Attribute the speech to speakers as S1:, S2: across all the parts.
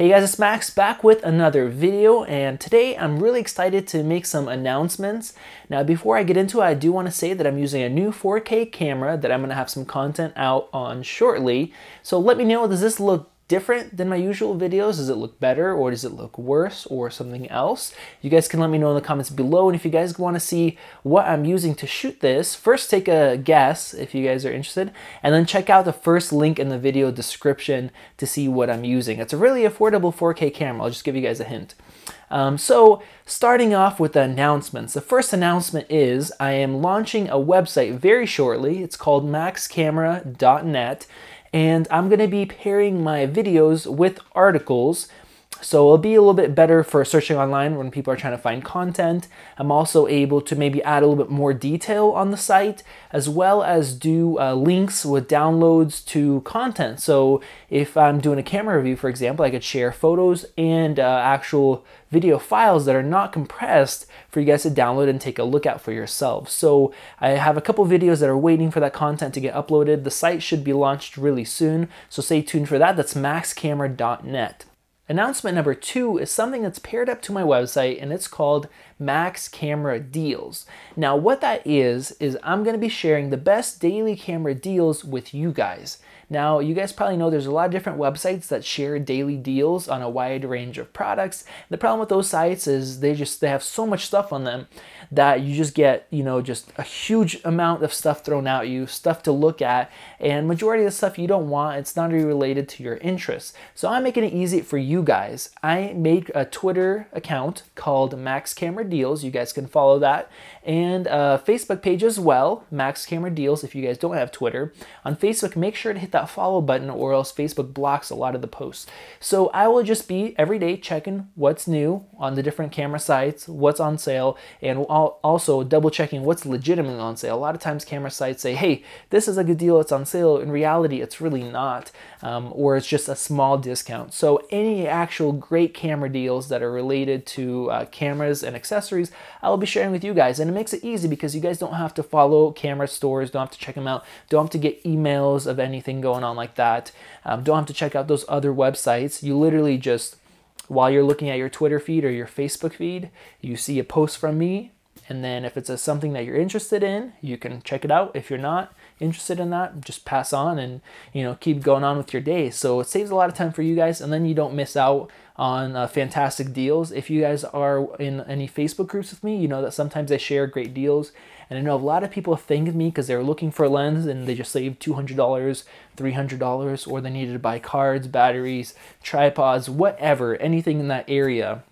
S1: Hey guys, it's Max back with another video and today I'm really excited to make some announcements. Now before I get into it, I do want to say that I'm using a new 4K camera that I'm going to have some content out on shortly. So let me know, does this look different than my usual videos? Does it look better or does it look worse or something else? You guys can let me know in the comments below. And if you guys want to see what I'm using to shoot this, first take a guess if you guys are interested, and then check out the first link in the video description to see what I'm using. It's a really affordable 4K camera. I'll just give you guys a hint. Um, so, starting off with the announcements. The first announcement is I am launching a website very shortly. It's called maxcamera.net and I'm going to be pairing my videos with articles so it'll be a little bit better for searching online when people are trying to find content. I'm also able to maybe add a little bit more detail on the site as well as do uh, links with downloads to content. So if I'm doing a camera review, for example, I could share photos and uh, actual video files that are not compressed for you guys to download and take a look at for yourselves. So I have a couple videos that are waiting for that content to get uploaded. The site should be launched really soon, so stay tuned for that. That's maxcamera.net. Announcement number two is something that's paired up to my website and it's called Max Camera Deals. Now what that is, is I'm gonna be sharing the best daily camera deals with you guys. Now, you guys probably know there's a lot of different websites that share daily deals on a wide range of products. The problem with those sites is they just they have so much stuff on them that you just get, you know, just a huge amount of stuff thrown at you, stuff to look at, and majority of the stuff you don't want, it's not really related to your interests. So I'm making it easy for you guys. I make a Twitter account called Max Camera Deals. You guys can follow that. And a uh, Facebook page as well, Max Camera Deals, if you guys don't have Twitter. On Facebook, make sure to hit that that follow button or else Facebook blocks a lot of the posts. So I will just be every day checking what's new on the different camera sites, what's on sale, and also double checking what's legitimately on sale. A lot of times camera sites say, hey, this is a good deal, it's on sale. In reality, it's really not, um, or it's just a small discount. So any actual great camera deals that are related to uh, cameras and accessories, I'll be sharing with you guys. And it makes it easy because you guys don't have to follow camera stores, don't have to check them out, don't have to get emails of anything going going on like that. Um, don't have to check out those other websites. You literally just, while you're looking at your Twitter feed or your Facebook feed, you see a post from me. And then if it's a, something that you're interested in, you can check it out. If you're not, interested in that, just pass on and you know keep going on with your day. So it saves a lot of time for you guys, and then you don't miss out on uh, fantastic deals. If you guys are in any Facebook groups with me, you know that sometimes I share great deals. And I know a lot of people have thanked me because they were looking for a lens and they just saved $200, $300, or they needed to buy cards, batteries, tripods, whatever, anything in that area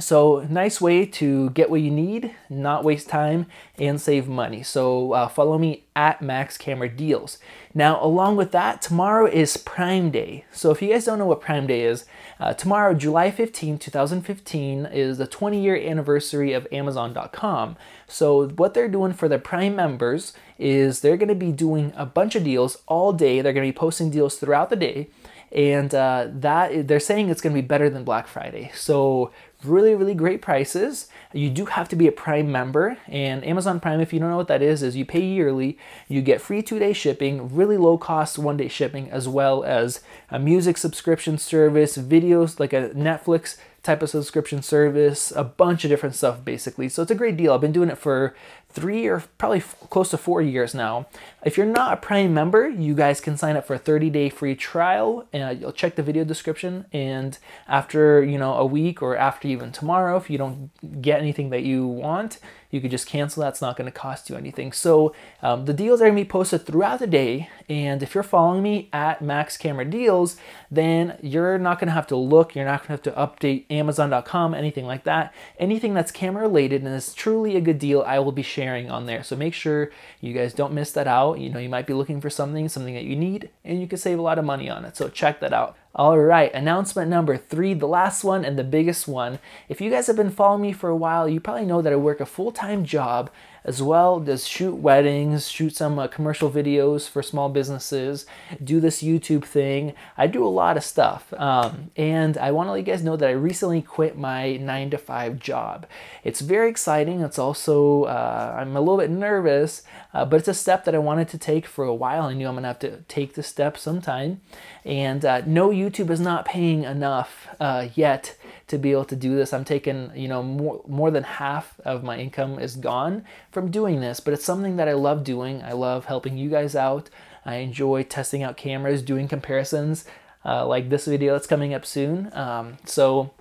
S1: so nice way to get what you need, not waste time, and save money. So uh, follow me at Max Camera Deals. Now, along with that, tomorrow is Prime Day. So if you guys don't know what Prime Day is, uh, tomorrow, July 15, 2015, is the 20-year anniversary of Amazon.com. So what they're doing for their Prime members is they're going to be doing a bunch of deals all day. They're going to be posting deals throughout the day and uh, that they're saying it's going to be better than Black Friday. So really, really great prices. You do have to be a Prime member. And Amazon Prime, if you don't know what that is, is you pay yearly, you get free two-day shipping, really low cost one-day shipping, as well as a music subscription service, videos like a Netflix type of subscription service, a bunch of different stuff basically. So it's a great deal. I've been doing it for three or probably close to four years now. If you're not a Prime member, you guys can sign up for a 30-day free trial. And you'll check the video description. And after you know a week or after even tomorrow, if you don't get anything that you want, you could just cancel. That's not going to cost you anything. So um, the deals are going to be posted throughout the day. And if you're following me at Max Camera Deals, then you're not going to have to look. You're not going to have to update Amazon.com, anything like that. Anything that's camera related and is truly a good deal, I will be sharing on there. So make sure you guys don't miss that out. You know, you might be looking for something, something that you need, and you can save a lot of money on it. So check that out. All right, announcement number three, the last one and the biggest one. If you guys have been following me for a while, you probably know that I work a full time job as well, does shoot weddings, shoot some uh, commercial videos for small businesses, do this YouTube thing. I do a lot of stuff. Um, and I want to let you guys know that I recently quit my nine to five job. It's very exciting. It's also, uh, I'm a little bit nervous, uh, but it's a step that I wanted to take for a while. I knew I'm going to have to take this step sometime. And uh, no, YouTube is not paying enough uh, yet to be able to do this. I'm taking, you know, more, more than half of my income is gone for from doing this, but it's something that I love doing. I love helping you guys out. I enjoy testing out cameras, doing comparisons uh, like this video that's coming up soon. Um, so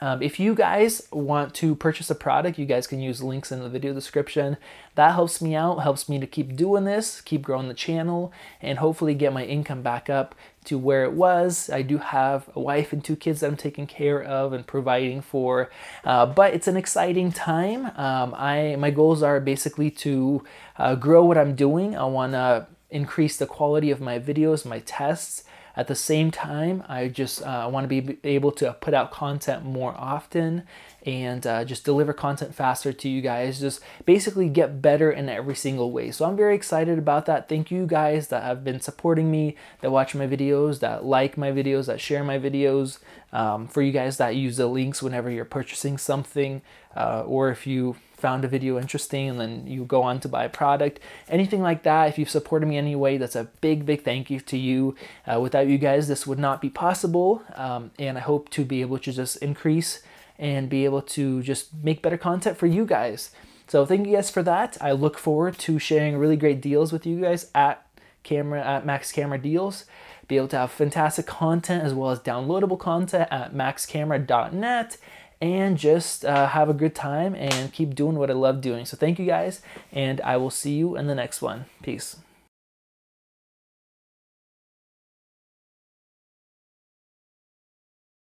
S1: um, if you guys want to purchase a product, you guys can use links in the video description. That helps me out, helps me to keep doing this, keep growing the channel, and hopefully get my income back up to where it was. I do have a wife and two kids that I'm taking care of and providing for, uh, but it's an exciting time. Um, I my goals are basically to uh, grow what I'm doing. I want to increase the quality of my videos, my tests. At the same time, I just uh, want to be able to put out content more often and uh, just deliver content faster to you guys. Just basically get better in every single way. So I'm very excited about that. Thank you guys that have been supporting me, that watch my videos, that like my videos, that share my videos. Um, for you guys that use the links whenever you're purchasing something uh, or if you found a video interesting and then you go on to buy a product, anything like that. If you've supported me in any way, that's a big, big thank you to you. Uh, without you guys, this would not be possible. Um, and I hope to be able to just increase and be able to just make better content for you guys. So thank you guys for that. I look forward to sharing really great deals with you guys at camera at Max Camera Deals. Be able to have fantastic content as well as downloadable content at maxcamera.net and just uh, have a good time and keep doing what I love doing. So thank you guys, and I will see you in the next one. Peace.